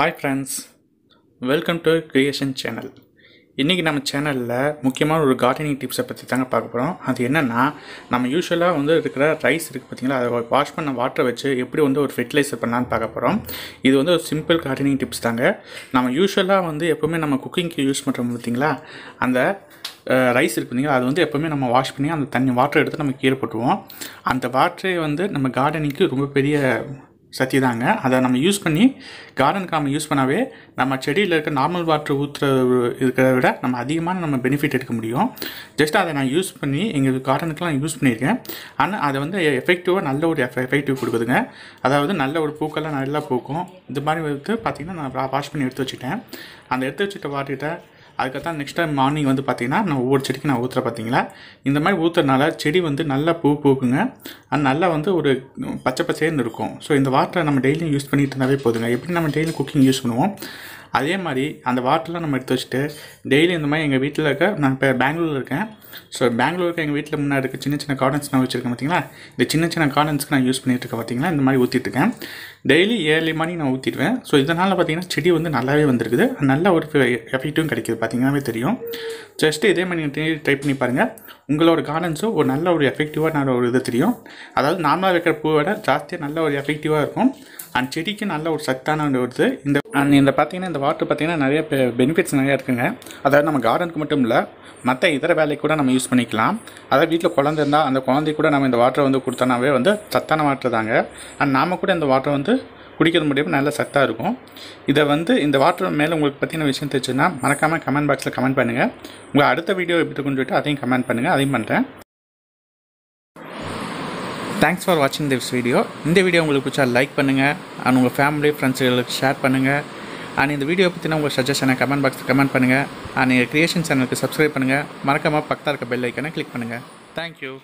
hi friends welcome to creation channel இன்றைக்கி நம்ம சேனலில் முக்கியமான ஒரு கார்டனிங் டிப்ஸை பற்றி தாங்க பார்க்க போகிறோம் அது என்னென்னா நம்ம யூஸ்வலாக வந்து இருக்கிற ரைஸ் இருக்குது பார்த்திங்களா அதை வாஷ் பண்ண வாட்டரை வச்சு எப்படி வந்து ஒரு ஃபெர்டிலைசர் பண்ணலான்னு பார்க்க போகிறோம் இது வந்து ஒரு சிம்பிள் கார்டனிங் டிப்ஸ் தாங்க நம்ம யூஸ்வலாக வந்து எப்போவுமே நம்ம குக்கிங்க்கு யூஸ் பண்ணுறோம் பார்த்திங்களா அந்த ரைஸ் இருக்கு அது வந்து எப்போவுமே நம்ம வாஷ் பண்ணி அந்த தண்ணி வாட்டர் எடுத்து நம்ம கீழே போட்டுருவோம் அந்த வாட்டரே வந்து நம்ம கார்டனிங்க்கு ரொம்ப பெரிய சத்தி தாங்க அதை நம்ம யூஸ் பண்ணி கார்டனுக்கு நம்ம யூஸ் பண்ணாவே நம்ம செடியில் இருக்க நார்மல் வாட்டர் ஊற்றுற இருக்கிறத விட நம்ம அதிகமான நம்ம பெனிஃபிட் எடுக்க முடியும் ஜஸ்ட் அதை நான் யூஸ் பண்ணி எங்கள் கார்டனுக்குலாம் யூஸ் பண்ணியிருக்கேன் ஆனால் அதை வந்து எஃபெக்டிவாக நல்ல ஒரு எஃபெக்டிவ் கொடுக்குதுங்க அதாவது நல்ல ஒரு பூக்கள்லாம் நல்லா பூக்கும் இது மாதிரி வந்து பார்த்திங்கன்னா நான் வாஷ் பண்ணி எடுத்து வச்சுட்டேன் அந்த எடுத்து வச்சுட்ட வாட்டிட்ட அதுக்கப்புறம் நெக்ஸ்ட் டைம் மார்னிங் வந்து பார்த்திங்கன்னா நான் ஒவ்வொரு செடிக்கு நான் ஊற்றுற பார்த்தீங்களா இந்த மாதிரி ஊற்றுறதுனால செடி வந்து நல்லா பூ பூக்குங்க அண்ட் நல்லா வந்து ஒரு பச்சை பச்சையுன்னு இருக்கும் ஸோ இந்த வாட்டரை நம்ம டெய்லியும் யூஸ் பண்ணிட்டு இருந்தாவே போதுங்க எப்படி நம்ம டெய்லியும் குக்கிங் யூஸ் பண்ணுவோம் அதே மாதிரி அந்த வாட்டர்லாம் நம்ம எடுத்து வச்சுட்டு டெய்லி இந்த மாதிரி எங்கள் வீட்டில் இருக்க நான் இப்போ பெங்களூரில் இருக்கேன் ஸோ பெங்களூருக்கு எங்கள் வீட்டில் முன்னாடி இருக்க சின்ன சின்ன கார்டன்ஸ் நான் வச்சுருக்கேன் பார்த்தீங்களா இந்த சின்ன சின்ன கார்டன்ஸ்க்கு நான் யூஸ் பண்ணிகிட்டு இருக்கேன் பார்த்தீங்களா இந்த மாதிரி ஊற்றிட்டுருக்கேன் டெய்லி ஏர்லி மணி நான் ஊற்றிடுவேன் ஸோ இதனால் பார்த்தீங்கன்னா செடி வந்து நல்லாவே வந்திருக்குது நல்ல ஒரு எஃபெக்ட்டும் கிடைக்கிது பார்த்தீங்கன்னாவே தெரியும் ஜஸ்ட்டு இதே மாதிரி நீங்கள் ட்ரை பண்ணி பாருங்கள் உங்களோட கார்டன்ஸும் ஒரு நல்ல ஒரு எஃபெக்டிவாக நல்ல ஒரு இது தெரியும் அதாவது நார்மலாக வைக்கிற பூவை விட ஜாஸ்தியாக நல்ல ஒரு எஃபெக்டிவாக இருக்கும் அண்ட் செடிக்கு நல்ல ஒரு சத்தான ஒரு இது இந்த அண்ட் இந்த பார்த்திங்கன்னா இந்த வாட்டர் பார்த்திங்கன்னா நிறைய பெனிஃபிட்ஸ் நிறையா இருக்குங்க அதாவது நம்ம கார்டனுக்கு மட்டும் இல்லை மற்ற இதர வேலைக்கு கூட நம்ம யூஸ் பண்ணிக்கலாம் அதாவது வீட்டில் குழந்தை இருந்தால் அந்த குழந்தை கூட நம்ம இந்த வாட்டரை வந்து கொடுத்தோன்னாவே வந்து சத்தான வாட்டர் தாங்க அண்ட் நாம் கூட இந்த வாட்டரை வந்து குடிக்கிறது முடியும் நல்லா சத்தாக இருக்கும் இதை வந்து இந்த வாட்டர் மேலே உங்களுக்கு பற்றின விஷயம் தெரிஞ்சுன்னா மறக்காமல் கமெண்ட் பாக்ஸில் கமெண்ட் பண்ணுங்கள் உங்கள் அடுத்த வீடியோ எப்படி இருக்குன்னு சொல்லிட்டு அதையும் கமெண்ட் பண்ணுங்கள் அதையும் பண்ணுறேன் தேங்க்ஸ் ஃபார் வாட்சிங் திஸ் வீடியோ இந்த வீடியோ உங்களுக்கு பிடிச்சா லைக் பண்ணுங்கள் அண்ட் உங்கள் ஃபேமிலி ஃப்ரெண்ட்ஸுகளுக்கு ஷேர் பண்ணுங்கள் அண்ட் இந்த வீடியோ பற்றின உங்கள் சஜஷனை கமெண்ட் பாக்ஸில் கமெண்ட் பண்ணுங்கள் அண்ட் எங்கள் க்ரியேஷன் சேனலுக்கு சப்ஸ்கிரைப் பண்ணுங்கள் மறக்காமல் பக்கத்தில் இருக்க பெல் ஐக்கனை கிளிக் பண்ணுங்கள் தேங்க்யூ